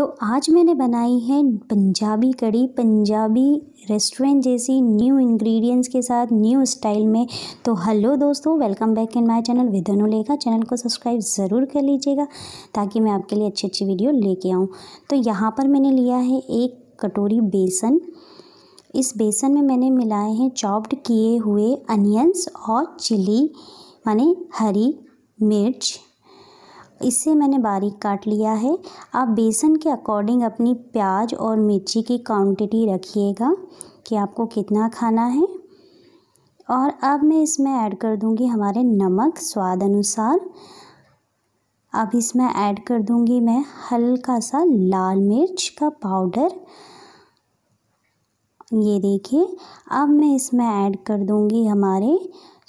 तो आज मैंने बनाई है पंजाबी कड़ी पंजाबी रेस्टोरेंट जैसी न्यू इंग्रेडिएंट्स के साथ न्यू स्टाइल में तो हेलो दोस्तों welcome back in my channel Vidhnu Lekha channel को सब्सक्राइब ज़रूर कर लीजिएगा ताकि मैं आपके लिए अच्छी अच्छी वीडियो लेके आऊँ तो यहाँ पर मैंने लिया है एक कटोरी बेसन इस बेसन में मैंने मिलाए हैं चॉप्ड किए हुए अनियंस और चिली माने हरी मिर्च इसे मैंने बारीक काट लिया है आप बेसन के अकॉर्डिंग अपनी प्याज और मिर्ची की क्वांटिटी रखिएगा कि आपको कितना खाना है और अब मैं इसमें ऐड कर दूंगी हमारे नमक स्वाद अनुसार अब इसमें ऐड कर दूंगी मैं हल्का सा लाल मिर्च का पाउडर ये देखिए अब मैं इसमें ऐड कर दूंगी हमारे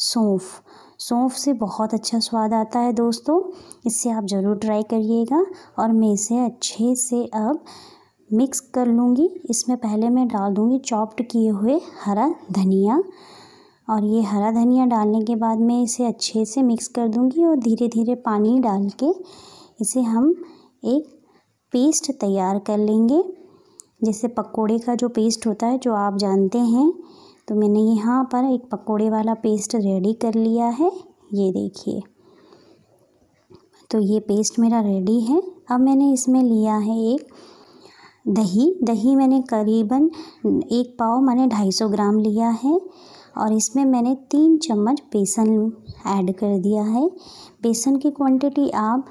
सौंफ सौंफ से बहुत अच्छा स्वाद आता है दोस्तों इससे आप ज़रूर ट्राई करिएगा और मैं इसे अच्छे से अब मिक्स कर लूँगी इसमें पहले मैं डाल दूँगी चॉप्ड किए हुए हरा धनिया और ये हरा धनिया डालने के बाद मैं इसे अच्छे से मिक्स कर दूँगी और धीरे धीरे पानी डाल के इसे हम एक पेस्ट तैयार कर लेंगे जैसे पकोड़े का जो पेस्ट होता है जो आप जानते हैं तो मैंने यहाँ पर एक पकोड़े वाला पेस्ट रेडी कर लिया है ये देखिए तो ये पेस्ट मेरा रेडी है अब मैंने इसमें लिया है एक दही दही मैंने करीबन एक पाव मैंने ढाई सौ ग्राम लिया है और इसमें मैंने तीन चम्मच बेसन ऐड कर दिया है बेसन की क्वांटिटी आप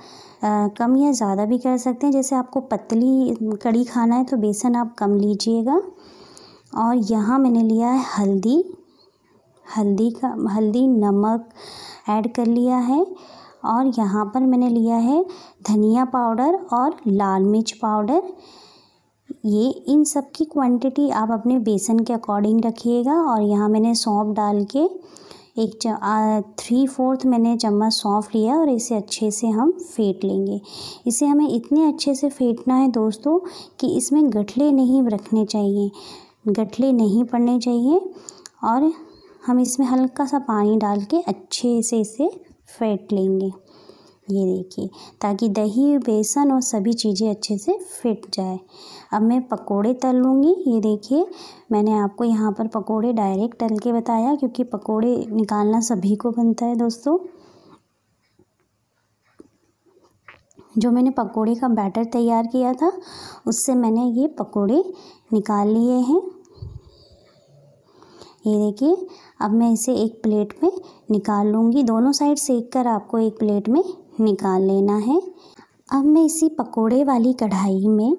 आ, कम या ज़्यादा भी कर सकते हैं जैसे आपको पतली कड़ी खाना है तो बेसन आप कम लीजिएगा और यहाँ मैंने लिया है हल्दी हल्दी का हल्दी नमक ऐड कर लिया है और यहाँ पर मैंने लिया है धनिया पाउडर और लाल मिर्च पाउडर ये इन सब की क्वांटिटी आप अपने बेसन के अकॉर्डिंग रखिएगा और यहाँ मैंने सौंफ डाल के एक थ्री फोर्थ मैंने चम्मच सौंफ लिया और इसे अच्छे से हम फेंट लेंगे इसे हमें इतने अच्छे से फेंटना है दोस्तों कि इसमें गठले नहीं रखने चाहिए गठले नहीं पड़ने चाहिए और हम इसमें हल्का सा पानी डाल के अच्छे से इसे फेंट लेंगे ये देखिए ताकि दही बेसन और सभी चीज़ें अच्छे से फिट जाए अब मैं पकोड़े तल लूँगी ये देखिए मैंने आपको यहाँ पर पकोड़े डायरेक्ट तल के बताया क्योंकि पकोड़े निकालना सभी को बनता है दोस्तों जो मैंने पकोड़े का बैटर तैयार किया था उससे मैंने ये पकोड़े निकाल लिए हैं ये देखिए अब मैं इसे एक प्लेट में निकाल लूँगी दोनों साइड सेक कर आपको एक प्लेट में निकाल लेना है अब मैं इसी पकोड़े वाली कढ़ाई में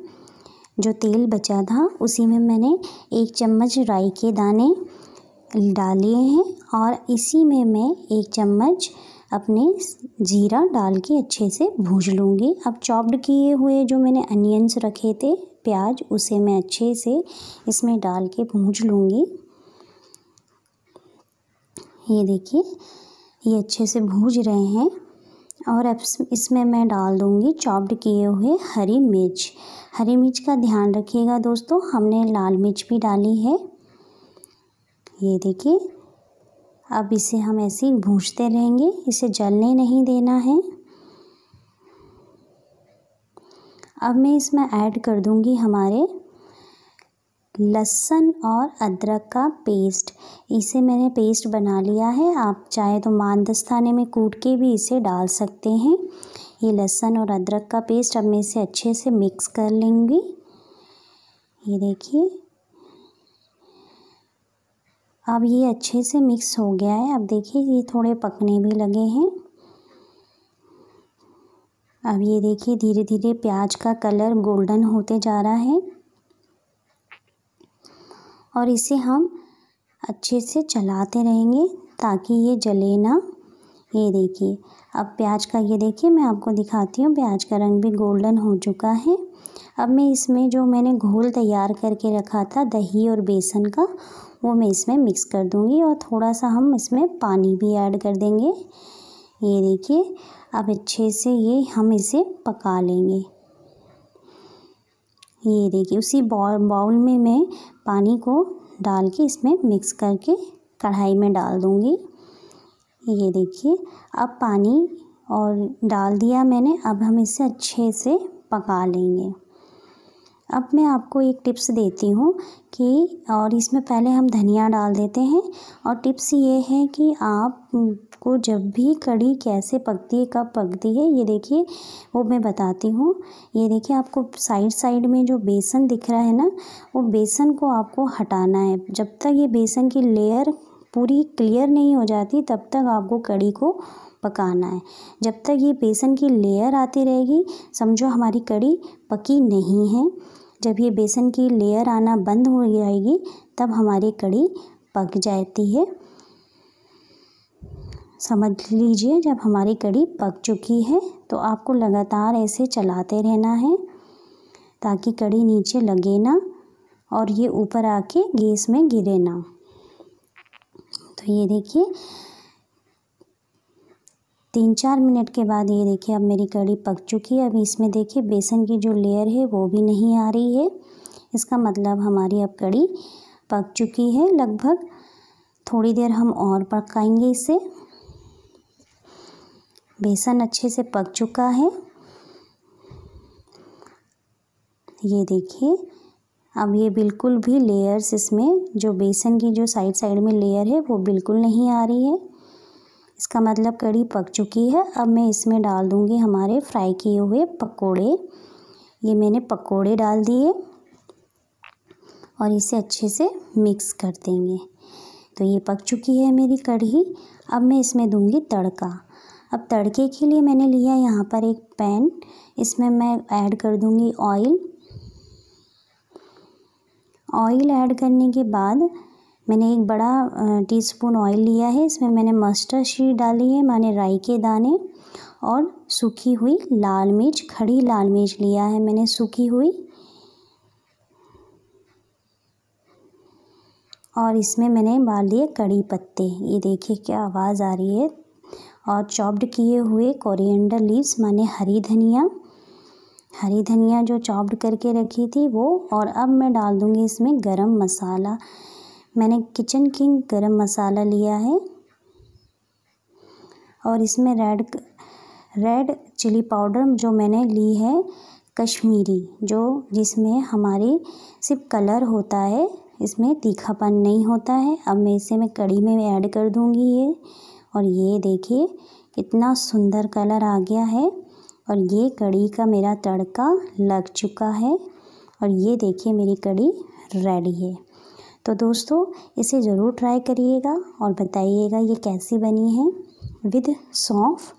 जो तेल बचा था उसी में मैंने एक चम्मच राई के दाने डाले हैं और इसी में मैं एक चम्मच अपने जीरा डाल के अच्छे से भूज लूँगी अब चॉप्ड किए हुए जो मैंने अनियंस रखे थे प्याज उसे मैं अच्छे से इसमें डाल के भूज लूँगी ये देखिए ये अच्छे से भूज रहे हैं और अब इसमें मैं डाल दूँगी चॉप्ड किए हुए हरी मिर्च हरी मिर्च का ध्यान रखिएगा दोस्तों हमने लाल मिर्च भी डाली है ये देखिए अब इसे हम ऐसे ही भूजते रहेंगे इसे जलने नहीं देना है अब मैं इसमें ऐड कर दूँगी हमारे लहसुन और अदरक का पेस्ट इसे मैंने पेस्ट बना लिया है आप चाहे तो मानदस्ताने में कूट के भी इसे डाल सकते हैं ये लहसुन और अदरक का पेस्ट अब मैं इसे अच्छे से मिक्स कर लेंगी ये देखिए अब ये अच्छे से मिक्स हो गया है अब देखिए ये थोड़े पकने भी लगे हैं अब ये देखिए धीरे धीरे प्याज का कलर गोल्डन होते जा रहा है और इसे हम अच्छे से चलाते रहेंगे ताकि ये जले ना ये देखिए अब प्याज का ये देखिए मैं आपको दिखाती हूँ प्याज का रंग भी गोल्डन हो चुका है अब मैं इसमें जो मैंने घोल तैयार करके रखा था दही और बेसन का वो मैं इसमें मिक्स कर दूँगी और थोड़ा सा हम इसमें पानी भी ऐड कर देंगे ये देखिए अब अच्छे से ये हम इसे पका लेंगे ये देखिए उसी बाउल में मैं पानी को डाल के इसमें मिक्स करके कढ़ाई में डाल दूँगी ये देखिए अब पानी और डाल दिया मैंने अब हम इसे अच्छे से पका लेंगे अब मैं आपको एक टिप्स देती हूँ कि और इसमें पहले हम धनिया डाल देते हैं और टिप्स ये है कि आप को जब भी कड़ी कैसे पकती है कब पकती है ये देखिए वो मैं बताती हूँ ये देखिए आपको साइड साइड में जो बेसन दिख रहा है ना वो बेसन को आपको हटाना है जब तक ये बेसन की लेयर पूरी क्लियर नहीं हो जाती तब तक आपको कड़ी को पकाना है जब तक ये बेसन की लेयर आती रहेगी समझो हमारी कड़ी पकी नहीं है जब ये बेसन की लेयर आना बंद हो जाएगी तब हमारी कड़ी पक जाती है समझ लीजिए जब हमारी कड़ी पक चुकी है तो आपको लगातार ऐसे चलाते रहना है ताकि कड़ी नीचे लगे ना और ये ऊपर आके गैस में गिरे ना तो ये देखिए तीन चार मिनट के बाद ये देखिए अब मेरी कड़ी पक चुकी है अभी इसमें देखिए बेसन की जो लेयर है वो भी नहीं आ रही है इसका मतलब हमारी अब कड़ी पक चुकी है लगभग थोड़ी देर हम और पकाएंगे इसे बेसन अच्छे से पक चुका है ये देखिए अब ये बिल्कुल भी लेयर्स इसमें जो बेसन की जो साइड साइड में लेयर है वो बिल्कुल नहीं आ रही है इसका मतलब कड़ी पक चुकी है अब मैं इसमें डाल दूँगी हमारे फ्राई किए हुए पकोड़े ये मैंने पकोड़े डाल दिए और इसे अच्छे से मिक्स कर देंगे तो ये पक चुकी है मेरी कढ़ी अब मैं इसमें दूंगी तड़का अब तड़के के लिए मैंने लिया यहाँ पर एक पैन इसमें मैं ऐड कर दूंगी ऑयल ऑयल ऐड करने के बाद मैंने एक बड़ा टीस्पून ऑयल लिया है इसमें मैंने मस्टर्ड सीड डाली है मैंने राई के दाने और सूखी हुई लाल मिर्च खड़ी लाल मिर्च लिया है मैंने सूखी हुई और इसमें मैंने डाल दिए कड़ी पत्ते ये देखिए क्या आवाज़ आ रही है और चॉप्ड किए हुए कोरिएंडर लीव्स माने हरी धनिया हरी धनिया जो चॉप्ड करके रखी थी वो और अब मैं डाल दूँगी इसमें गरम मसाला मैंने किचन किंग गरम मसाला लिया है और इसमें रेड रेड चिली पाउडर जो मैंने ली है कश्मीरी जो जिसमें हमारे सिर्फ कलर होता है इसमें तीखापन नहीं होता है अब मैं इसे मैं कड़ी में ऐड कर दूंगी ये और ये देखिए कितना सुंदर कलर आ गया है और ये कड़ी का मेरा तड़का लग चुका है और ये देखिए मेरी कड़ी रेडी है तो दोस्तों इसे ज़रूर ट्राई करिएगा और बताइएगा ये कैसी बनी है विद सौंफ